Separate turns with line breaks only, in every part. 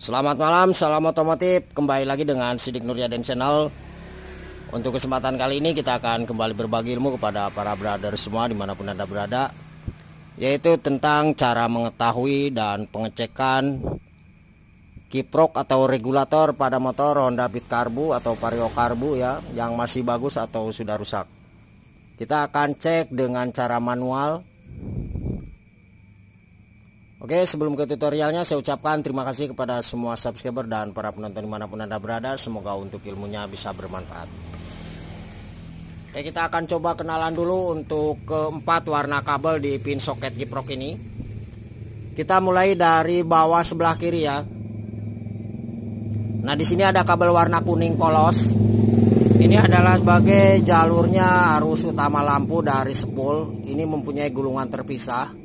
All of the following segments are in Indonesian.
Selamat malam, salam otomotif. Kembali lagi dengan Sidik Nuryaden Channel. Untuk kesempatan kali ini kita akan kembali berbagi ilmu kepada para brother semua dimanapun anda berada, yaitu tentang cara mengetahui dan pengecekan kiprok atau regulator pada motor Honda Beat Karbu atau Vario Karbu ya, yang masih bagus atau sudah rusak. Kita akan cek dengan cara manual Oke, sebelum ke tutorialnya, saya ucapkan terima kasih kepada semua subscriber dan para penonton dimanapun Anda berada. Semoga untuk ilmunya bisa bermanfaat. Oke, kita akan coba kenalan dulu untuk keempat warna kabel di pin soket jiprok ini. Kita mulai dari bawah sebelah kiri ya. Nah, di sini ada kabel warna kuning polos. Ini adalah sebagai jalurnya arus utama lampu dari sepul. Ini mempunyai gulungan terpisah.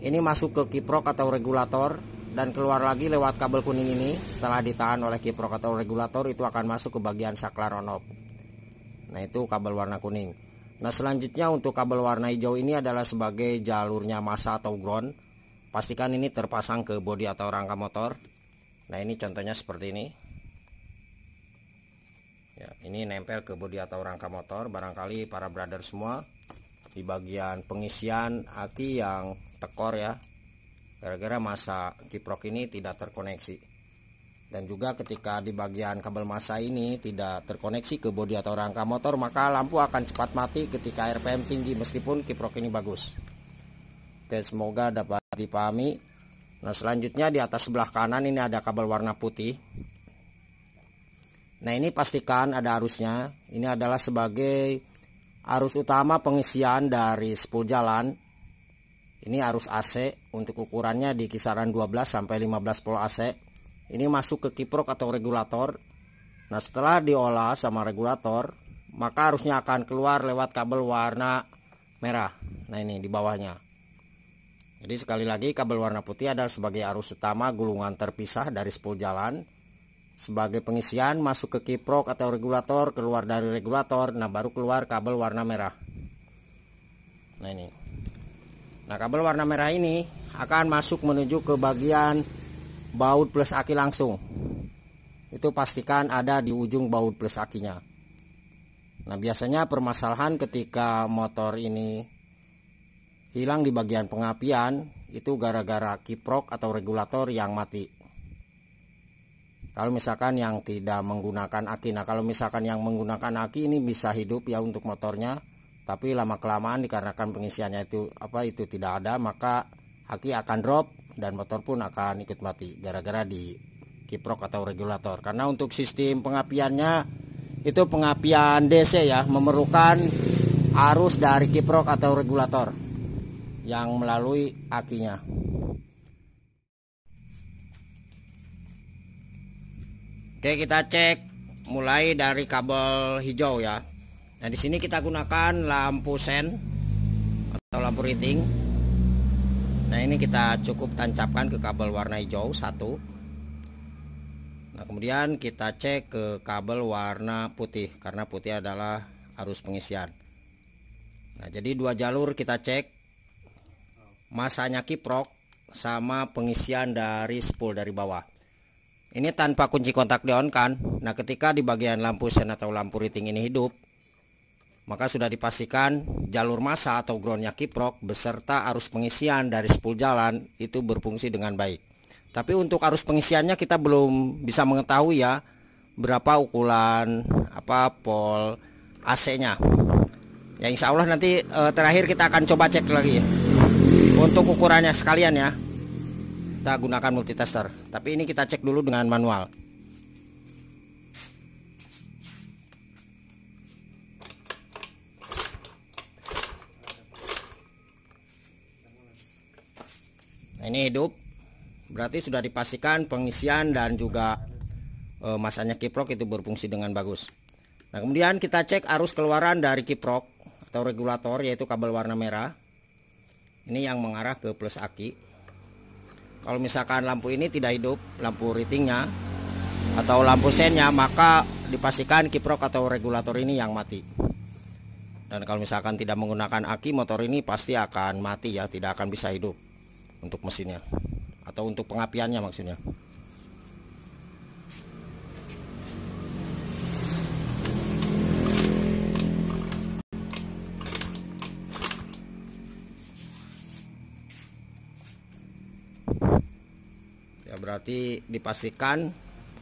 Ini masuk ke kiprok atau regulator dan keluar lagi lewat kabel kuning ini. Setelah ditahan oleh kiprok atau regulator itu akan masuk ke bagian saklar on off. Nah, itu kabel warna kuning. Nah, selanjutnya untuk kabel warna hijau ini adalah sebagai jalurnya massa atau ground. Pastikan ini terpasang ke bodi atau rangka motor. Nah, ini contohnya seperti ini ya ini nempel ke bodi atau rangka motor barangkali para brother semua di bagian pengisian aki yang tekor ya gara-gara masa kiprok ini tidak terkoneksi dan juga ketika di bagian kabel masa ini tidak terkoneksi ke bodi atau rangka motor maka lampu akan cepat mati ketika RPM tinggi meskipun kiprok ini bagus oke semoga dapat dipahami nah selanjutnya di atas sebelah kanan ini ada kabel warna putih Nah ini pastikan ada arusnya Ini adalah sebagai arus utama pengisian dari spool jalan ini arus AC untuk ukurannya di kisaran 12 sampai 15 volt AC ini masuk ke kiprok atau regulator nah setelah diolah sama regulator maka arusnya akan keluar lewat kabel warna merah nah ini di bawahnya jadi sekali lagi kabel warna putih adalah sebagai arus utama gulungan terpisah dari spool jalan sebagai pengisian masuk ke kiprok atau regulator keluar dari regulator nah baru keluar kabel warna merah nah ini nah kabel warna merah ini akan masuk menuju ke bagian baut plus aki langsung itu pastikan ada di ujung baut plus akinya nah biasanya permasalahan ketika motor ini hilang di bagian pengapian itu gara-gara kiprok atau regulator yang mati kalau misalkan yang tidak menggunakan aki, nah kalau misalkan yang menggunakan aki ini bisa hidup ya untuk motornya, tapi lama kelamaan dikarenakan pengisiannya itu apa itu tidak ada, maka aki akan drop dan motor pun akan ikut mati gara-gara di kiprok atau regulator. Karena untuk sistem pengapiannya itu pengapian DC ya, memerlukan arus dari kiprok atau regulator yang melalui akinya. Oke, kita cek mulai dari kabel hijau ya. Nah, di sini kita gunakan lampu sen atau lampu riting. Nah, ini kita cukup tancapkan ke kabel warna hijau satu. Nah, kemudian kita cek ke kabel warna putih karena putih adalah arus pengisian. Nah, jadi dua jalur kita cek masanya kiprok sama pengisian dari spool dari bawah. Ini tanpa kunci kontak on kan. Nah, ketika di bagian lampu sen atau lampu riting ini hidup, maka sudah dipastikan jalur masa atau groundnya kiprok beserta arus pengisian dari spool jalan itu berfungsi dengan baik. Tapi untuk arus pengisiannya kita belum bisa mengetahui ya berapa ukuran apa pol AC-nya. Ya insya Allah nanti e, terakhir kita akan coba cek lagi ya. untuk ukurannya sekalian ya kita gunakan multitester tapi ini kita cek dulu dengan manual nah, ini hidup berarti sudah dipastikan pengisian dan juga e, masanya kiprok itu berfungsi dengan bagus nah kemudian kita cek arus keluaran dari kiprok atau regulator yaitu kabel warna merah ini yang mengarah ke plus aki kalau misalkan lampu ini tidak hidup, lampu ratingnya atau lampu sennya, maka dipastikan kiprok atau regulator ini yang mati. Dan kalau misalkan tidak menggunakan aki, motor ini pasti akan mati ya, tidak akan bisa hidup untuk mesinnya atau untuk pengapiannya maksudnya. berarti dipastikan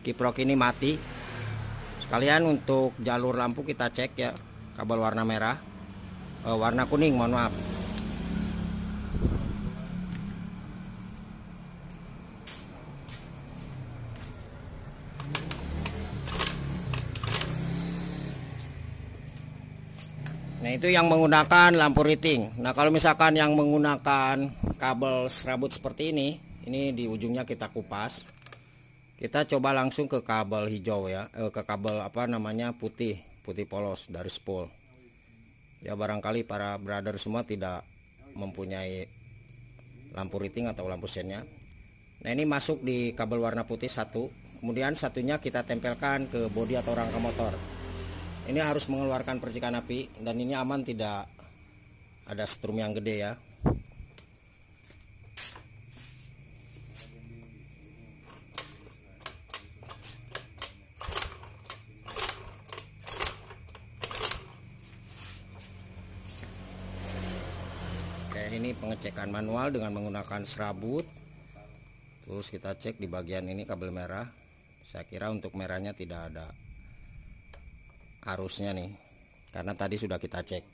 kiprok ini mati sekalian untuk jalur lampu kita cek ya kabel warna merah e, warna kuning mohon maaf Nah itu yang menggunakan lampu riting Nah kalau misalkan yang menggunakan kabel serabut seperti ini ini di ujungnya kita kupas kita coba langsung ke kabel hijau ya eh, ke kabel apa namanya putih putih polos dari spool ya barangkali para brother semua tidak mempunyai lampu riting atau lampu sennya nah ini masuk di kabel warna putih satu kemudian satunya kita tempelkan ke bodi atau rangka motor ini harus mengeluarkan percikan api dan ini aman tidak ada strum yang gede ya pengecekan manual dengan menggunakan serabut terus kita cek di bagian ini kabel merah saya kira untuk merahnya tidak ada arusnya nih karena tadi sudah kita cek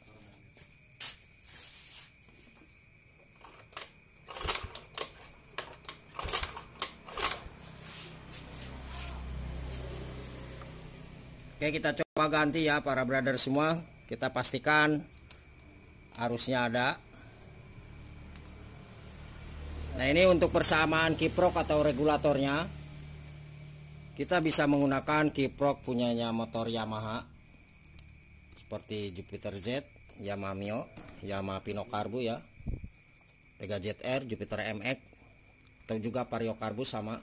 Oke kita coba ganti ya para brother semua kita pastikan arusnya ada Nah ini untuk persamaan kiprok atau regulatornya Kita bisa menggunakan kiprok punyanya motor Yamaha Seperti Jupiter Z, Yamaha Mio, Yamaha Pino ya Vega ZR, Jupiter MX Atau juga Vario Carbu sama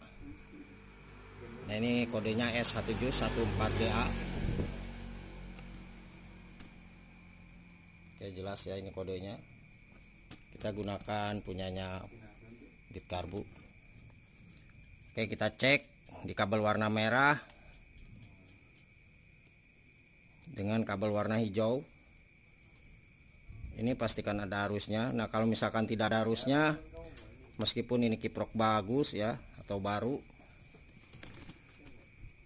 Nah ini kodenya S1714DA Oke jelas ya ini kodenya Kita gunakan punyanya gitar bu oke kita cek di kabel warna merah dengan kabel warna hijau ini pastikan ada arusnya nah kalau misalkan tidak ada arusnya meskipun ini kiprok bagus ya atau baru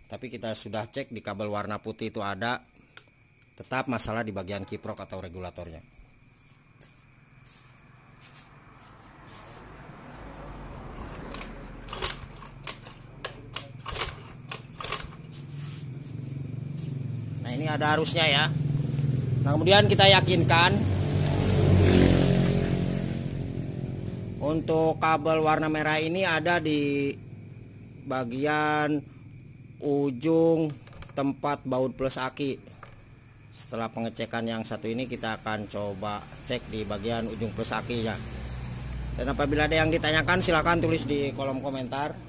tapi kita sudah cek di kabel warna putih itu ada tetap masalah di bagian kiprok atau regulatornya Nah, ini ada arusnya ya nah kemudian kita yakinkan untuk kabel warna merah ini ada di bagian ujung tempat baut plus aki setelah pengecekan yang satu ini kita akan coba cek di bagian ujung plus akinya dan apabila ada yang ditanyakan silahkan tulis di kolom komentar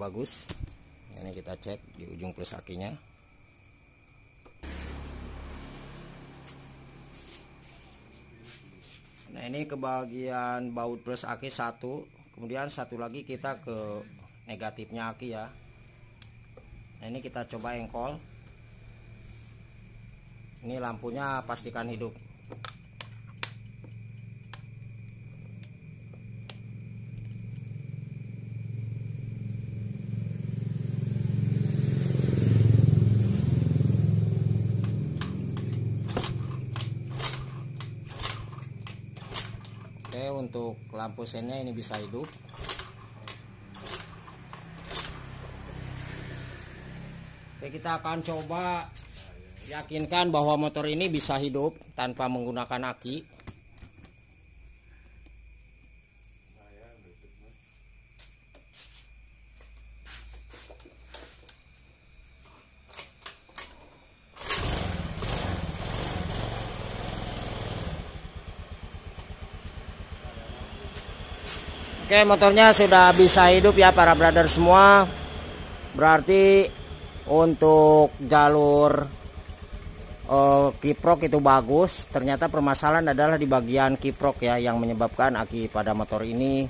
bagus ini kita cek di ujung plus akinya nah ini ke bagian baut plus aki satu kemudian satu lagi kita ke negatifnya aki ya nah ini kita coba engkol ini lampunya pastikan hidup lampu sennya ini bisa hidup Oke kita akan coba yakinkan bahwa motor ini bisa hidup tanpa menggunakan aki Oke motornya sudah bisa hidup ya para brother semua Berarti untuk jalur uh, kiprok itu bagus Ternyata permasalahan adalah di bagian kiprok ya Yang menyebabkan aki pada motor ini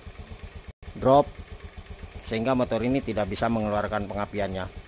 drop Sehingga motor ini tidak bisa mengeluarkan pengapiannya